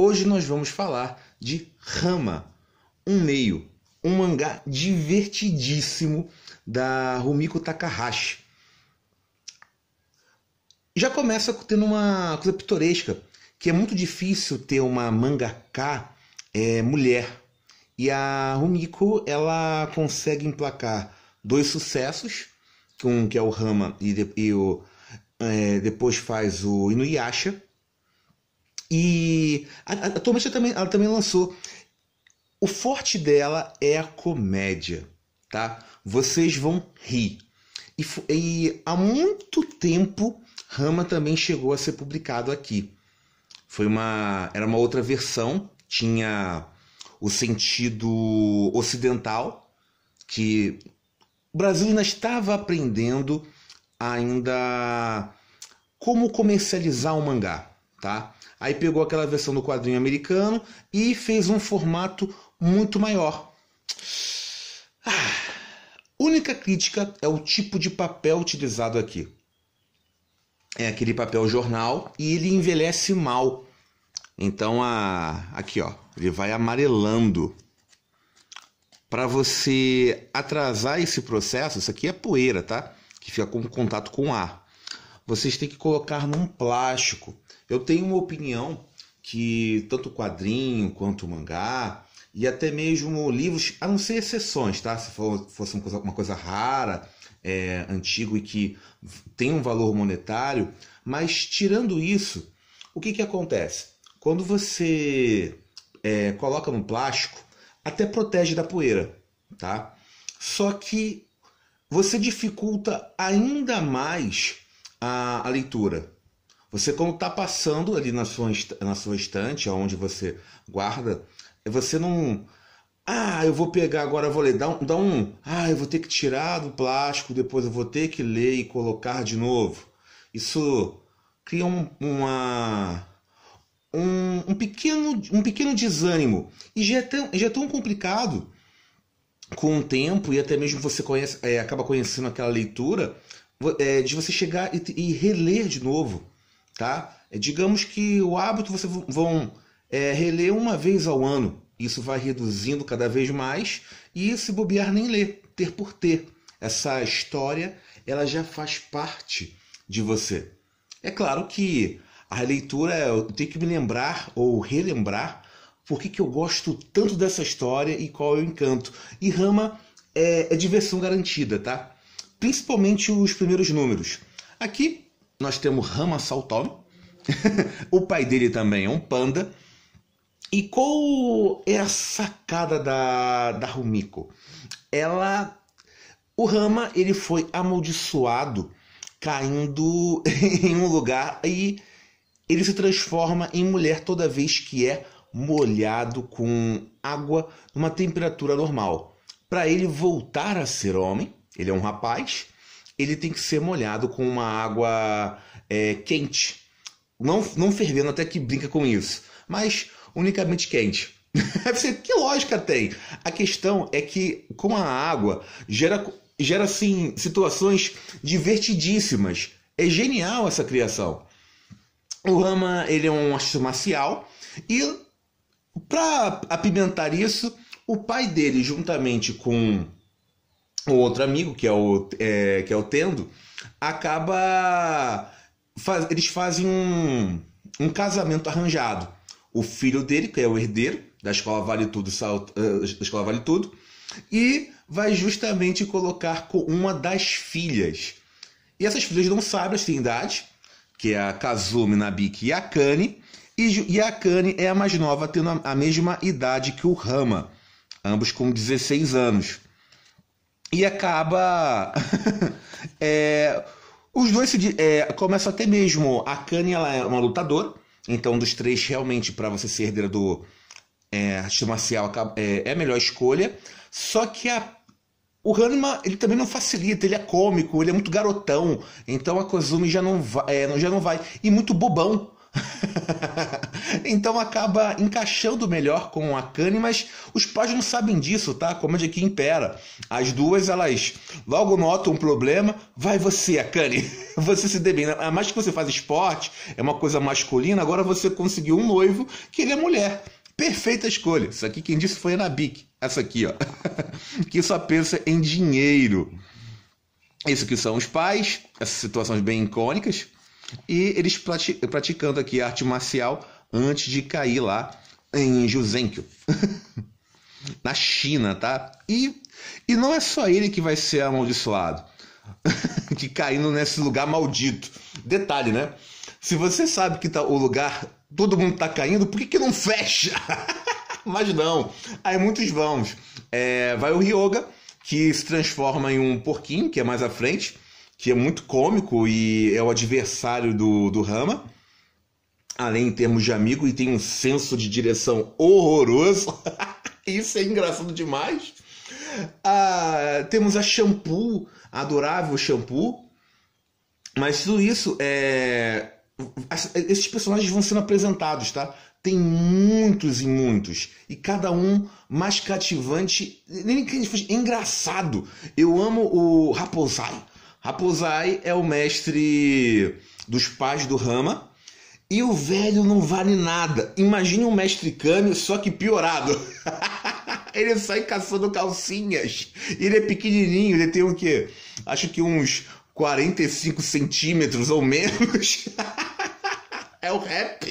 Hoje nós vamos falar de Rama, um meio, um mangá divertidíssimo da Rumiko Takahashi. Já começa tendo uma coisa pitoresca, que é muito difícil ter uma mangaka é, mulher. E a Rumiko, ela consegue emplacar dois sucessos, um que é o Rama e, de, e o, é, depois faz o Inuyasha, e a, a, atualmente ela também, ela também lançou. O forte dela é a comédia, tá? Vocês vão rir. E, e há muito tempo Rama também chegou a ser publicado aqui. Foi uma era uma outra versão, tinha o sentido ocidental que o Brasil ainda estava aprendendo ainda como comercializar o mangá, tá? Aí pegou aquela versão do quadrinho americano e fez um formato muito maior. Ah, única crítica é o tipo de papel utilizado aqui. É aquele papel jornal e ele envelhece mal. Então a aqui ó, ele vai amarelando. Para você atrasar esse processo, isso aqui é poeira, tá? Que fica com contato com ar. Vocês têm que colocar num plástico eu tenho uma opinião que tanto quadrinho quanto mangá e até mesmo livros, a não ser exceções, tá? Se fosse uma coisa, uma coisa rara, é, antigo e que tem um valor monetário, mas tirando isso, o que, que acontece? Quando você é, coloca no plástico, até protege da poeira, tá? Só que você dificulta ainda mais a, a leitura. Você, quando está passando ali na sua, na sua estante, onde você guarda, é você não. Ah, eu vou pegar agora, eu vou ler. Dá um, dá um. Ah, eu vou ter que tirar do plástico, depois eu vou ter que ler e colocar de novo. Isso cria um, uma, um, um, pequeno, um pequeno desânimo. E já é tão, já é tão complicado com o tempo, e até mesmo você conhece, é, acaba conhecendo aquela leitura, é, de você chegar e, e reler de novo. Tá? É, digamos que o hábito vocês vão é, reler uma vez ao ano. Isso vai reduzindo cada vez mais e se bobear nem ler, ter por ter. Essa história ela já faz parte de você. É claro que a leitura eu tenho que me lembrar ou relembrar por que, que eu gosto tanto dessa história e qual é o encanto. E Rama é, é diversão garantida, tá? Principalmente os primeiros números. Aqui nós temos Rama Saltom. o pai dele também é um panda. E qual é a sacada da, da Rumiko? Ela. O Rama ele foi amaldiçoado caindo em um lugar e ele se transforma em mulher toda vez que é molhado com água numa temperatura normal. Para ele voltar a ser homem, ele é um rapaz, ele tem que ser molhado com uma água é, quente. Não, não fervendo, até que brinca com isso, mas unicamente quente. que lógica tem? A questão é que com a água gera, gera assim, situações divertidíssimas. É genial essa criação. O Rama ele é um artista marcial e para apimentar isso, o pai dele juntamente com o outro amigo, que é o, é, que é o Tendo, acaba. Faz, eles fazem um, um casamento arranjado. O filho dele, que é o herdeiro da escola Vale Tudo, eh, da escola Vale Tudo, e vai justamente colocar com uma das filhas. E essas filhas não sabem a idade, que é a Kazumi, Nabiki e a Kani. E, a Kani é a mais nova, tendo a, a mesma idade que o Rama, ambos com 16 anos e acaba. é, os dois se, é, começam até mesmo. A Kanye ela é uma lutadora, então dos três, realmente, para você ser herdeira do é, marcial, é, é a melhor escolha. Só que a o Hanma, ele também não facilita, ele é cômico, ele é muito garotão. Então a Kozumi já não vai, é, já não vai e muito bobão. então acaba encaixando melhor com a Kanye, mas os pais não sabem disso, tá? Como é de que impera. As duas, elas logo notam um problema, vai você, a Kanye, você se dê bem. A mais que você faz esporte, é uma coisa masculina, agora você conseguiu um noivo que ele é mulher. Perfeita escolha. Isso aqui quem disse foi a Nabik. Essa aqui, ó. que só pensa em dinheiro. Isso que são os pais, essas situações bem icônicas. E eles praticando aqui arte marcial antes de cair lá em Juzenkyo, na China, tá? E, e não é só ele que vai ser amaldiçoado, que caindo nesse lugar maldito. Detalhe, né? Se você sabe que tá o lugar, todo mundo tá caindo, por que, que não fecha? Mas não, aí muitos vão. É, vai o Ryoga, que se transforma em um porquinho, que é mais à frente que é muito cômico e é o adversário do, do Rama, além em termos de amigo, e tem um senso de direção horroroso. Isso é engraçado demais. Ah, temos a Shampoo, a adorável Shampoo. Mas tudo isso é. Esses personagens vão sendo apresentados, tá? Tem muitos e muitos. E cada um mais cativante. Nem que engraçado. Eu amo o Raposai. Raposai é o mestre dos pais do Rama. E o velho não vale nada. Imagine um mestre Kami, só que piorado. ele sai caçando calcinhas. Ele é pequenininho, ele tem o quê? Acho que uns 45 centímetros ou menos. é o rap.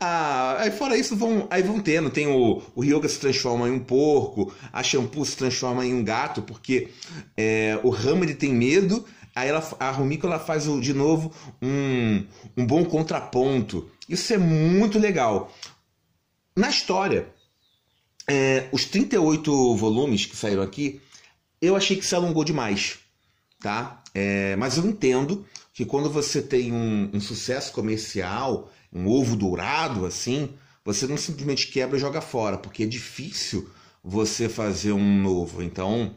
ah, aí fora isso, vão, aí vão tendo. Tem o, o Yoga se transforma em um porco, a Shampoo se transforma em um gato, porque é, o Hamid tem medo. Aí ela, a Rumiko ela faz o, de novo um, um bom contraponto. Isso é muito legal. Na história, é, os 38 volumes que saíram aqui, eu achei que se alongou demais tá? É, mas eu entendo que quando você tem um, um, sucesso comercial, um ovo dourado assim, você não simplesmente quebra e joga fora, porque é difícil você fazer um novo. Então,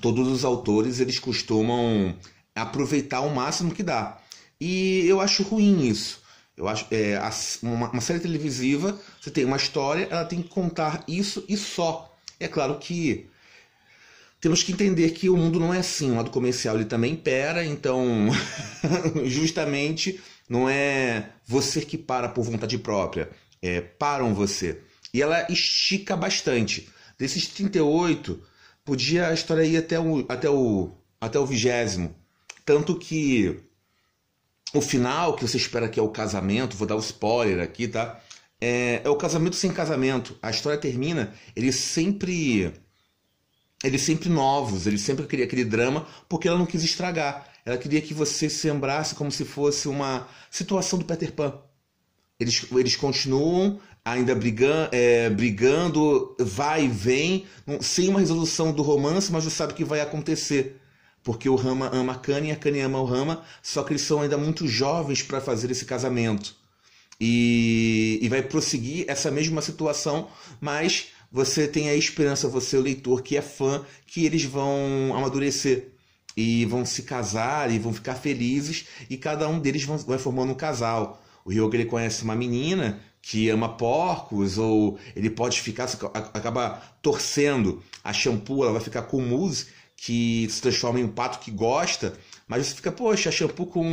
todos os autores eles costumam aproveitar o máximo que dá. E eu acho ruim isso. Eu acho é, uma, uma série televisiva, você tem uma história, ela tem que contar isso e só. É claro que temos que entender que o mundo não é assim, o lado comercial ele também impera, então justamente não é você que para por vontade própria, é, param você. E ela estica bastante. Desses 38, podia a história ir até o até o até o vigésimo, tanto que o final que você espera que é o casamento, vou dar o um spoiler aqui, tá? É, é o casamento sem casamento. A história termina, ele sempre eles sempre novos, eles sempre queria aquele drama, porque ela não quis estragar. Ela queria que você se lembrasse como se fosse uma situação do Peter Pan. Eles, eles continuam ainda brigando, é, brigando, vai e vem, sem uma resolução do romance, mas você sabe o que vai acontecer. Porque o Rama ama a Kanye e a Kanye ama o Rama, só que eles são ainda muito jovens para fazer esse casamento. E, e vai prosseguir essa mesma situação, mas você tem a esperança, você, é o leitor que é fã, que eles vão amadurecer e vão se casar e vão ficar felizes e cada um deles vai formando um casal. O Ryoga ele conhece uma menina que ama porcos ou ele pode ficar acaba torcendo a shampoo, ela vai ficar com mousse que se transforma em um pato que gosta, mas você fica, poxa, shampoo com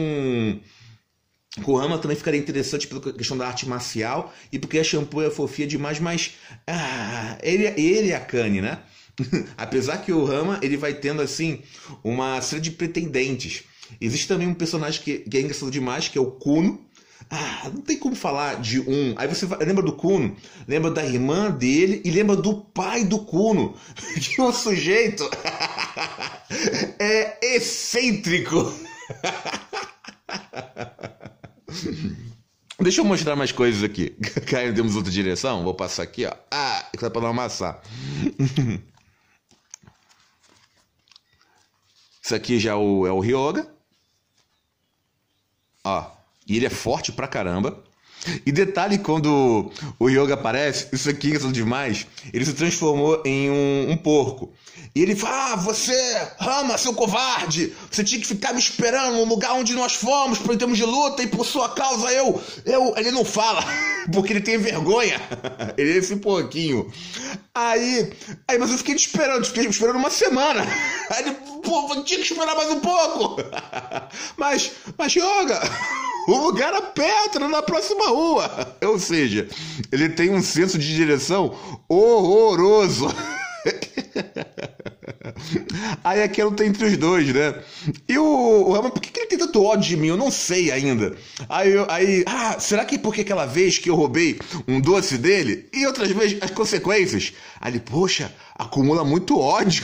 Rama também ficaria interessante pela questão da arte marcial e porque a Shampoo é fofia demais, mas ah, ele, é, ele é a Kanye, né? Apesar que o Rama ele vai tendo assim uma série de pretendentes. Existe também um personagem que, que é engraçado demais, que é o Kuno. Ah, não tem como falar de um. Aí você vai, lembra do Kuno, lembra da irmã dele e lembra do pai do Kuno, que um sujeito é excêntrico. Deixa eu mostrar mais coisas aqui. cai temos outra direção. Vou passar aqui, ó. Ah, que dá pra não amassar. Isso aqui já é o, é o Ryoga. Ó. E ele é forte pra caramba. E detalhe, quando o Yoga aparece, isso aqui é demais, ele se transformou em um, um porco. E ele fala, ah, você, Rama, seu covarde, você tinha que ficar me esperando no lugar onde nós fomos, por termos de luta, e por sua causa eu, eu, ele não fala, porque ele tem vergonha, ele é esse porquinho. Aí, aí, mas eu fiquei te esperando, fiquei esperando uma semana, aí ele, pô, tinha que esperar mais um pouco, mas, mas Yoga o lugar a pedra na próxima rua. Ou seja, ele tem um senso de direção horroroso. Aí aquilo é tem entre os dois, né? E o, o por que, que, ele tem tanto ódio de mim? Eu não sei ainda. Aí, eu, aí, ah, será que porque aquela vez que eu roubei um doce dele? E outras vezes as consequências? Aí ele, poxa, acumula muito ódio.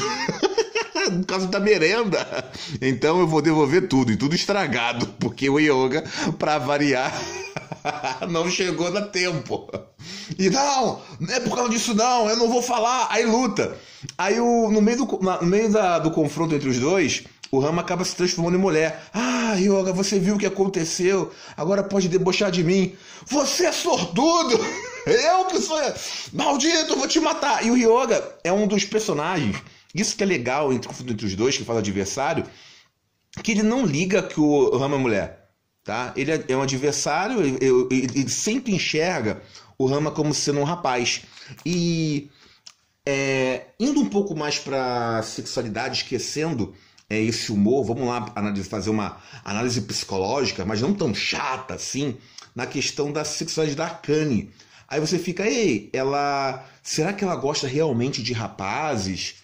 no caso da merenda. Então eu vou devolver tudo, e tudo estragado, porque o yoga, para variar, não chegou a tempo. E não, não é por causa disso não, eu não vou falar, aí luta. Aí o, no meio, do, no meio da, do confronto entre os dois, o Rama acaba se transformando em mulher. Ah, Yoga, você viu o que aconteceu, agora pode debochar de mim. Você é sortudo! Eu que sou. Maldito, vou te matar! E o Yoga é um dos personagens isso que é legal entre entre os dois, que fala adversário, que ele não liga que o Rama é mulher. Tá? Ele é, é um adversário, ele, ele sempre enxerga o Rama como sendo um rapaz. E é, indo um pouco mais para sexualidade, esquecendo é, esse humor, vamos lá analisar, fazer uma análise psicológica, mas não tão chata assim, na questão da sexualidade da Arcane. Aí você fica, ei, ela. Será que ela gosta realmente de rapazes?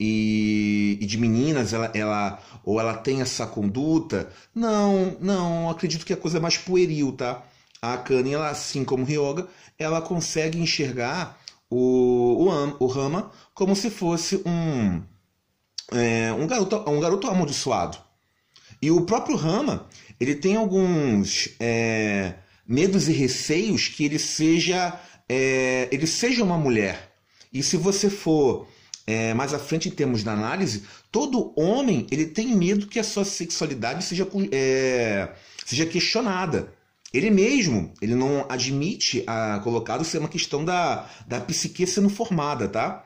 e, e de meninas, ela, ela, ou ela tem essa conduta? Não, não, acredito que a coisa é mais pueril, tá? A Akane, ela, assim como Ryoga, ela consegue enxergar o, o, o Rama como se fosse um, é, um, garoto, um garoto amaldiçoado. E o próprio Rama, ele tem alguns é, medos e receios que ele seja, é, ele seja uma mulher. E se você for é, mais à frente em termos da análise, todo homem ele tem medo que a sua sexualidade seja, é, seja questionada. Ele mesmo, ele não admite a colocado ser é uma questão da, da psique sendo formada, tá?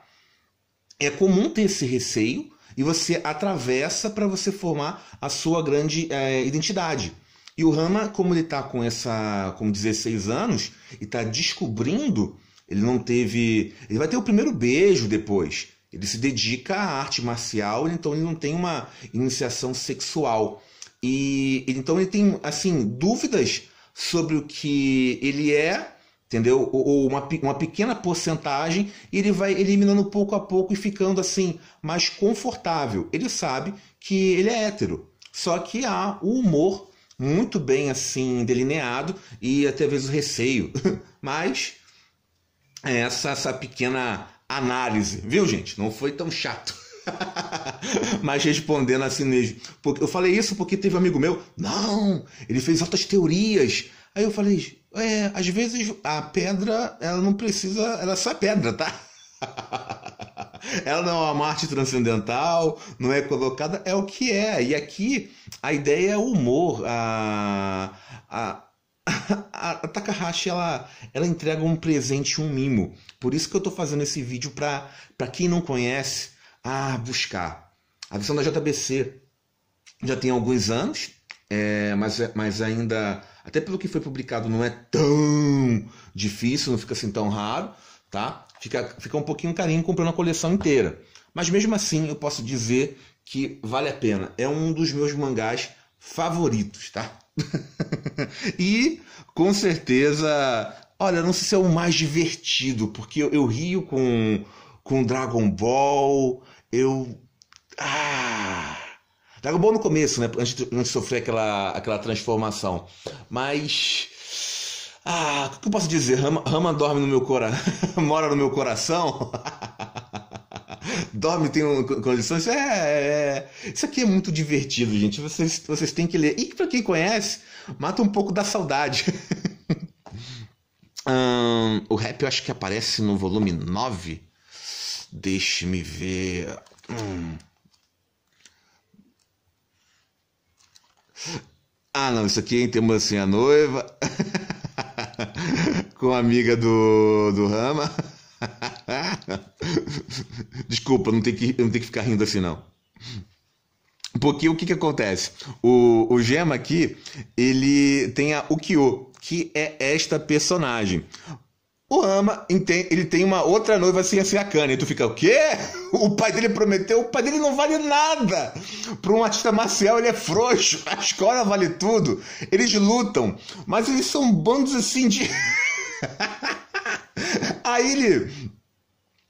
É comum ter esse receio e você atravessa para você formar a sua grande é, identidade. E o Rama, como ele está com essa, com 16 anos e está descobrindo, ele não teve, ele vai ter o primeiro beijo depois. Ele se dedica à arte marcial, então ele não tem uma iniciação sexual. E então ele tem assim dúvidas sobre o que ele é, entendeu? Ou, ou uma, uma pequena porcentagem, e ele vai eliminando pouco a pouco e ficando assim mais confortável. Ele sabe que ele é hétero, só que há o humor muito bem assim delineado e até vezes o receio. Mas é, essa, essa pequena análise, viu, gente? Não foi tão chato. Mas respondendo a si mesmo. Porque eu falei isso porque teve um amigo meu, não, ele fez altas teorias. Aí eu falei, é, às vezes a pedra, ela não precisa, ela é só pedra, tá? ela não é uma arte transcendental, não é colocada, é o que é. E aqui a ideia é o humor, a, a, a, a Takahashi ela, ela entrega um presente, um mimo. Por isso que eu estou fazendo esse vídeo para quem não conhece, a buscar. A versão da JBC já tem alguns anos, é, mas, é, mas ainda, até pelo que foi publicado, não é tão difícil, não fica assim tão raro, tá? Fica, fica um pouquinho carinho comprando a coleção inteira. Mas mesmo assim, eu posso dizer que vale a pena. É um dos meus mangás favoritos, tá? e, com certeza, olha, não sei se é o mais divertido, porque eu, eu rio com, com Dragon Ball, eu. Ah! Dragon Ball no começo, né? Antes de, antes de sofrer aquela, aquela transformação. Mas. Ah, o que eu posso dizer? Rama, Rama dorme no meu coração. mora no meu coração. dorme tem um, condições. É, é, é, isso aqui é muito divertido, gente. Vocês, vocês têm que ler. E para quem conhece, mata um pouco da saudade. um, o rap eu acho que aparece no volume 9. Deixe-me ver. Hum. Ah, não, isso aqui é em termos assim, a noiva com a amiga do, do Rama. Desculpa, não tem, que, não tem que ficar rindo assim, não. Porque o que, que acontece? O, o Gema aqui, ele tem a Ukiyo, que é esta personagem. O Ama, ele tem uma outra noiva assim, assim, a cana. E tu fica, o quê? O pai dele prometeu, o pai dele não vale nada. Para um artista marcial, ele é frouxo. A escola vale tudo. Eles lutam. Mas eles são bandos assim de. Aí ele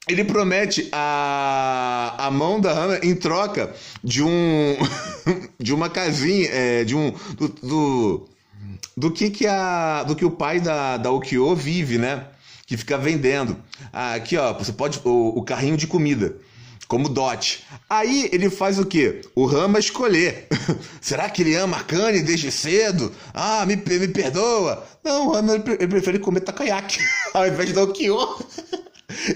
ele promete a, a mão da Hannah em troca de um de uma casinha é, de um do, do, do, que que a do que o pai da da Okio vive né que fica vendendo ah, aqui ó você pode o, o carrinho de comida como dote. Aí ele faz o que? O Rama escolher. Será que ele ama a Kanye desde cedo? Ah, me, me perdoa. Não, o Rama ele prefere comer takoyaki ao invés de dar o Kyo.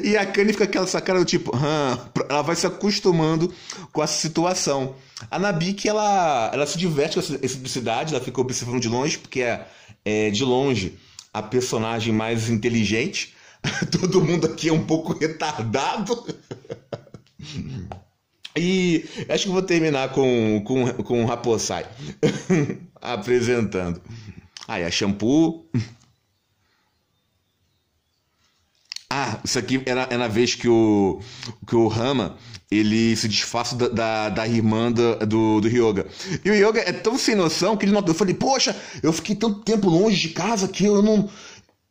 E a Kanye fica aquela sacada do tipo, ah, ela vai se acostumando com essa situação. A Nabik, ela, ela se diverte com essa simplicidade, ela fica observando de longe, porque é, é de longe a personagem mais inteligente. Todo mundo aqui é um pouco retardado. E acho que vou terminar com, com, com o Raposai apresentando. Aí, ah, a shampoo. Ah, isso aqui é na, é na vez que o, que o Rama ele se disfarça da, da, da, irmã do, do Yoga. E o Ryoga é tão sem noção que ele notou. Eu falei, poxa, eu fiquei tanto tempo longe de casa que eu não.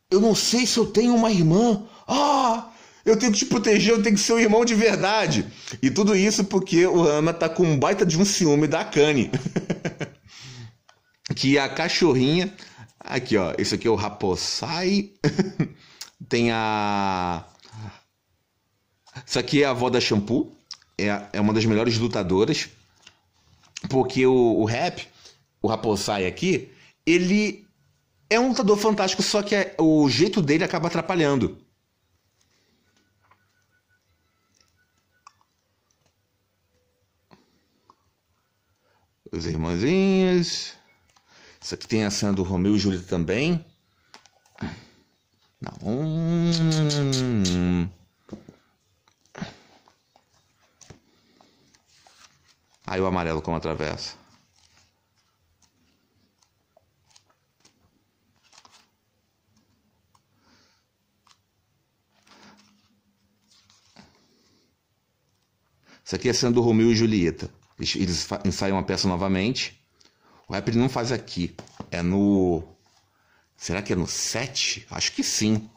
Eu não sei se eu tenho uma irmã. Ah! Eu tenho que te proteger, eu tenho que ser um irmão de verdade. E tudo isso porque o Rama tá com um baita de um ciúme da Kani, que é a cachorrinha. Aqui, ó. Esse aqui é o Raposai. Tem a. Isso aqui é a avó da Shampoo. É, é uma das melhores lutadoras. Porque o, o rap, o Raposai aqui, ele é um lutador fantástico, só que é, o jeito dele acaba atrapalhando. Os irmãzinhos. Isso aqui tem a cena do Romeu e Julieta também. Não. Hum. Aí o amarelo como atravessa. Isso aqui é sendo do Romeu e Julieta. Eles ensaiam uma peça novamente. O rap não faz aqui, é no Será que é no 7? Acho que sim.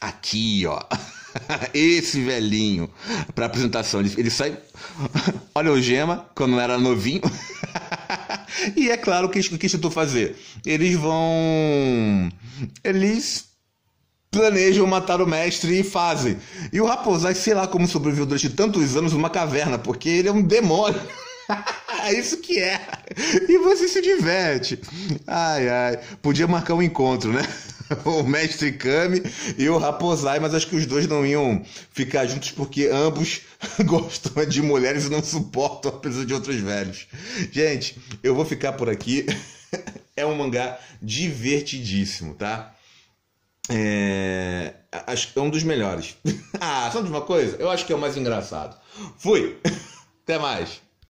Aqui, ó. Esse velhinho para apresentação. Ele, ele sai. Olha o Gema, quando era novinho. e é claro que o que isso fazer? Eles vão. Eles planejam matar o mestre e fazem. E o Raposais, sei lá como sobreviveu durante tantos anos numa caverna, porque ele é um demônio. É isso que é. E você se diverte. Ai, ai. Podia marcar um encontro, né? o mestre Kami e o Raposai, mas acho que os dois não iam ficar juntos porque ambos gostam de mulheres e não suportam a presença de outros velhos. Gente, eu vou ficar por aqui. é um mangá divertidíssimo, tá? É... Acho que é um dos melhores. ah, só de uma coisa? Eu acho que é o mais engraçado. Fui! Até mais!